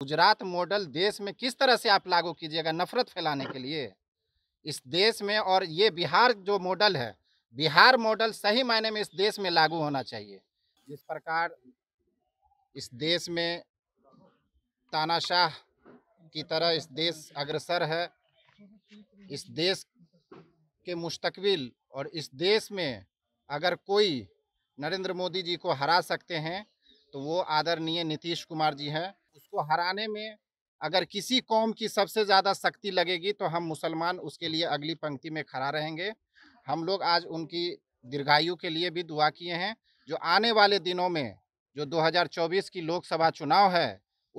Gujarat model देश में किस तरह से आप लागू कीजिएगा नफरत फैलाने के लिए इस देश में और ये बिहार जो मॉडल है बिहार मॉडल सही मायने में इस देश में लागू होना चाहिए जिस प्रकार इस देश में तानाशाह की तरह इस देश अग्रसर है इस देश के मुस्तकबिल और इस देश में अगर कोई नरेंद्र मोदी जी को हरा सकते हैं तो वो आदरणीय नीतीश कुमार जी हैं उसको हराने में अगर किसी कौम की सबसे ज़्यादा शक्ति लगेगी तो हम मुसलमान उसके लिए अगली पंक्ति में खड़ा रहेंगे हम लोग आज उनकी दीर्घायु के लिए भी दुआ किए हैं जो आने वाले दिनों में जो 2024 की लोकसभा चुनाव है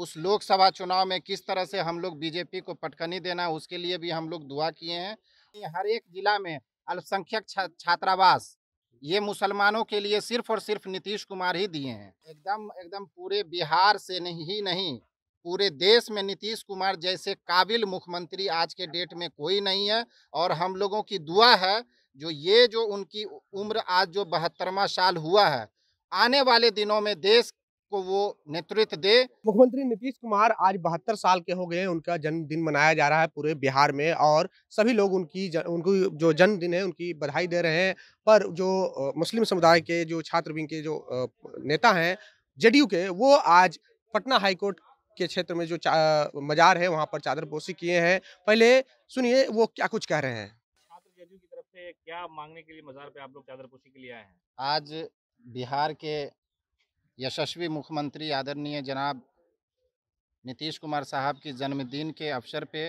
उस लोकसभा चुनाव में किस तरह से हम लोग बीजेपी को पटकनी देना उसके लिए भी हम लोग दुआ किए हैं हर एक ज़िला में अल्पसंख्यक छात्रावास ये मुसलमानों के लिए सिर्फ और सिर्फ नीतीश कुमार ही दिए हैं एकदम एकदम पूरे बिहार से नहीं ही नहीं पूरे देश में नीतीश कुमार जैसे काबिल मुख्यमंत्री आज के डेट में कोई नहीं है और हम लोगों की दुआ है जो ये जो उनकी उम्र आज जो बहत्तरवा साल हुआ है आने वाले दिनों में देश को वो नेतृत्व दे मुख्यमंत्री नीतीश कुमार आज बहत्तर साल के हो गए उनका जन्मदिन मनाया जा रहा है पूरे बिहार में और सभी लोग उनकी ज, उनको जो जन्मदिन है उनकी बधाई दे रहे हैं पर जो मुस्लिम समुदाय के जो छात्र विंग के जो नेता हैं जेडीयू के वो आज पटना हाईकोर्ट के क्षेत्र में जो मजार है वहाँ पर चादर पोसी किए हैं पहले सुनिए वो क्या कुछ कह रहे हैं छात्र जेडीयू की तरफ से क्या मांगने के लिए मजार पे आप लोग चादर पोसी के लिए आए हैं आज बिहार के यशस्वी मुख्यमंत्री आदरणीय जनाब नीतीश कुमार साहब की जन्मदिन के अवसर पे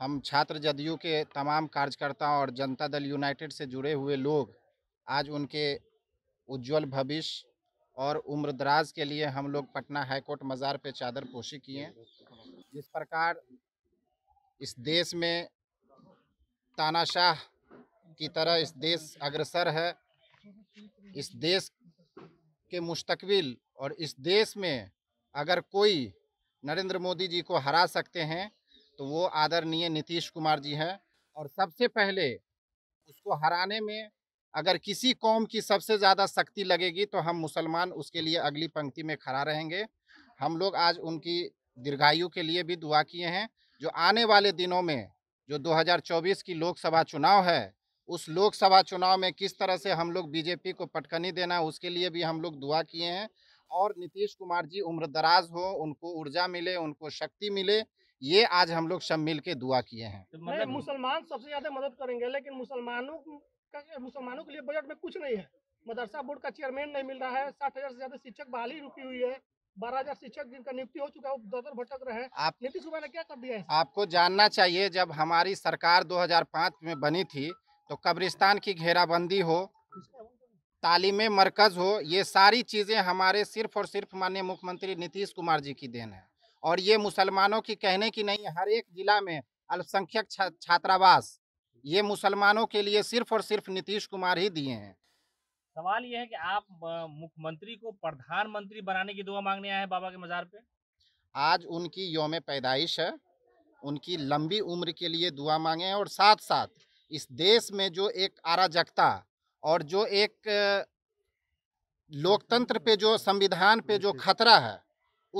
हम छात्र जदयू के तमाम कार्यकर्ताओं और जनता दल यूनाइटेड से जुड़े हुए लोग आज उनके उज्जवल भविष्य और उम्र दराज के लिए हम लोग पटना हाईकोर्ट मज़ार पे चादर पोशी किए जिस प्रकार इस देश में तानाशाह की तरह इस देश अग्रसर है इस देश के मुस्तबिल और इस देश में अगर कोई नरेंद्र मोदी जी को हरा सकते हैं तो वो आदरणीय नीतीश कुमार जी हैं और सबसे पहले उसको हराने में अगर किसी कौम की सबसे ज़्यादा शक्ति लगेगी तो हम मुसलमान उसके लिए अगली पंक्ति में खड़ा रहेंगे हम लोग आज उनकी दीर्घायु के लिए भी दुआ किए हैं जो आने वाले दिनों में जो 2024 की लोकसभा चुनाव है उस लोकसभा चुनाव में किस तरह से हम लोग बीजेपी को पटकनी देना उसके लिए भी हम लोग दुआ किए हैं और नीतीश कुमार जी उम्र दराज हो उनको ऊर्जा मिले उनको शक्ति मिले ये आज हम लोग सब मिल के दुआ किए हैं तो मतलब मुसलमान सबसे ज्यादा मदद करेंगे लेकिन मुसलमानों का मुसलमानों के लिए बजट में कुछ नहीं है मदरसा बोर्ड का चेयरमैन नहीं मिल रहा है साठ हजार से ज्यादा शिक्षक बहाली रुकी हुई है बारह हजार शिक्षक जिनका नियुक्ति हो चुका है वो दर भटक रहे हैं आप नीतीश कुमार ने क्या कर दिया है आपको जानना चाहिए जब हमारी सरकार 2005 में बनी थी तो कब्रिस्तान की घेराबंदी हो तालीम मरकज़ हो ये सारी चीज़ें हमारे सिर्फ और सिर्फ माननीय मुख्यमंत्री नीतीश कुमार जी की देन है और ये मुसलमानों की कहने की नहीं हर एक ज़िला में अल्पसंख्यक छात्रावास ये मुसलमानों के लिए सिर्फ और सिर्फ नीतीश कुमार ही दिए हैं सवाल ये है कि आप मुख्यमंत्री को प्रधानमंत्री बनाने की दुआ मांगने आए हैं बाबा के मज़ार पे आज उनकी योम पैदाइश है उनकी लंबी उम्र के लिए दुआ मांगे हैं और साथ साथ इस देश में जो एक अराजकता और जो एक लोकतंत्र पे जो संविधान पे जो खतरा है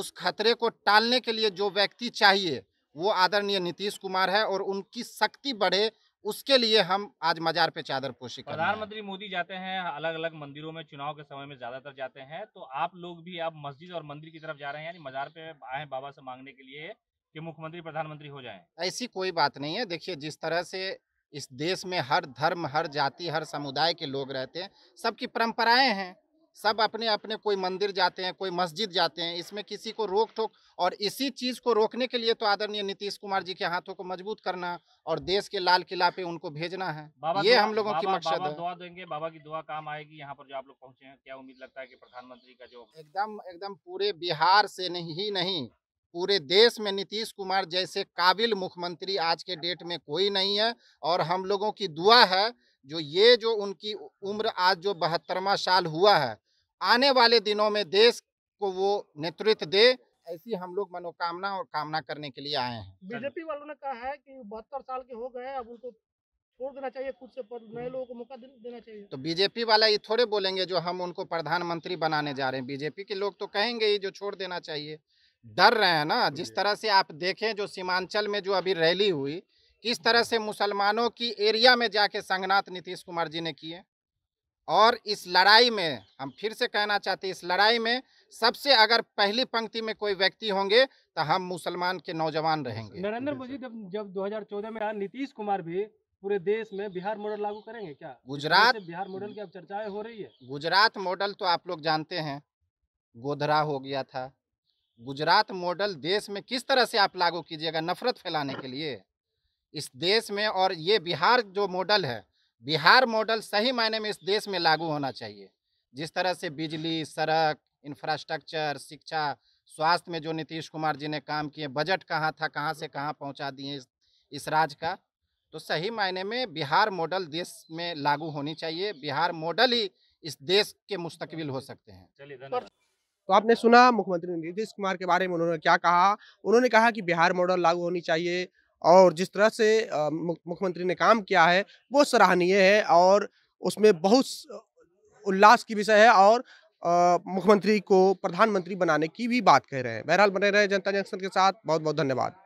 उस खतरे को टालने के लिए जो व्यक्ति चाहिए वो आदरणीय नीतीश कुमार है और उनकी शक्ति बढ़े उसके लिए हम आज मजार पे चादर पोषित कर प्रधानमंत्री मोदी जाते हैं अलग अलग मंदिरों में चुनाव के समय में ज्यादातर जाते हैं तो आप लोग भी आप मस्जिद और मंदिर की तरफ जा रहे हैं यानी मजार पे आए बाबा से मांगने के लिए कि मुख्यमंत्री प्रधानमंत्री हो जाए ऐसी कोई बात नहीं है देखिए जिस तरह से इस देश में हर धर्म हर जाति हर समुदाय के लोग रहते हैं सबकी परंपराएं हैं सब अपने अपने कोई मंदिर जाते हैं कोई मस्जिद जाते हैं इसमें किसी को रोक ठोक और इसी चीज़ को रोकने के लिए तो आदरणीय नीतीश कुमार जी के हाथों को मजबूत करना और देश के लाल किला पे उनको भेजना है ये हम लोगों की मकसद है दुआ देंगे बाबा की दुआ काम आएगी यहाँ पर जो आप लोग पहुँचे हैं क्या उम्मीद लगता है कि प्रधानमंत्री का जो एकदम एकदम पूरे बिहार से नहीं ही नहीं पूरे देश में नीतीश कुमार जैसे काबिल मुख्यमंत्री आज के डेट में कोई नहीं है और हम लोगों की दुआ है जो ये जो उनकी उम्र आज जो बहत्तरवा साल हुआ है आने वाले दिनों में देश को वो नेतृत्व दे ऐसी हम लोग मनोकामना और कामना करने के लिए आए हैं बीजेपी वालों ने कहा है कि बहत्तर साल के हो गए अब उनको छोड़ देना चाहिए खुद से पद नए लोगों को मौका देना चाहिए तो बीजेपी वाला ये थोड़े बोलेंगे जो हम उनको प्रधानमंत्री बनाने जा रहे हैं बीजेपी के लोग तो कहेंगे ही जो छोड़ देना चाहिए डर रहे हैं ना जिस तरह से आप देखें जो सीमांचल में जो अभी रैली हुई किस तरह से मुसलमानों की एरिया में जाके संगनाथ नीतीश कुमार जी ने किए और इस लड़ाई में हम फिर से कहना चाहते हैं इस लड़ाई में सबसे अगर पहली पंक्ति में कोई व्यक्ति होंगे तो हम मुसलमान के नौजवान रहेंगे नरेंद्र मोदी जब जब 2014 में नीतीश कुमार भी पूरे देश में बिहार मॉडल लागू करेंगे क्या गुजरात बिहार मॉडल हम्म। की अब चर्चाएं हो रही है गुजरात मॉडल तो आप लोग जानते हैं गोधरा हो गया था गुजरात मॉडल देश में किस तरह से आप लागू कीजिएगा नफरत फैलाने के लिए इस देश में और ये बिहार जो मॉडल है बिहार मॉडल सही मायने में इस देश में लागू होना चाहिए जिस तरह से बिजली सड़क इंफ्रास्ट्रक्चर शिक्षा स्वास्थ्य में जो नीतीश कुमार जी ने काम किए बजट कहाँ था कहाँ से कहाँ पहुँचा दिए इस, इस राज का तो सही मायने में बिहार मॉडल देश में लागू होनी चाहिए बिहार मॉडल ही इस देश के मुस्तकबिल हो सकते हैं चलिए तो आपने सुना मुख्यमंत्री नीतीश कुमार के बारे में उन्होंने क्या कहा उन्होंने कहा कि बिहार मॉडल लागू होनी चाहिए और जिस तरह से मुख्यमंत्री ने काम किया है वो सराहनीय है और उसमें बहुत उल्लास की विषय है और मुख्यमंत्री को प्रधानमंत्री बनाने की भी बात कह रहे हैं बहरहाल बने रहे जनता जंक्शन के साथ बहुत बहुत धन्यवाद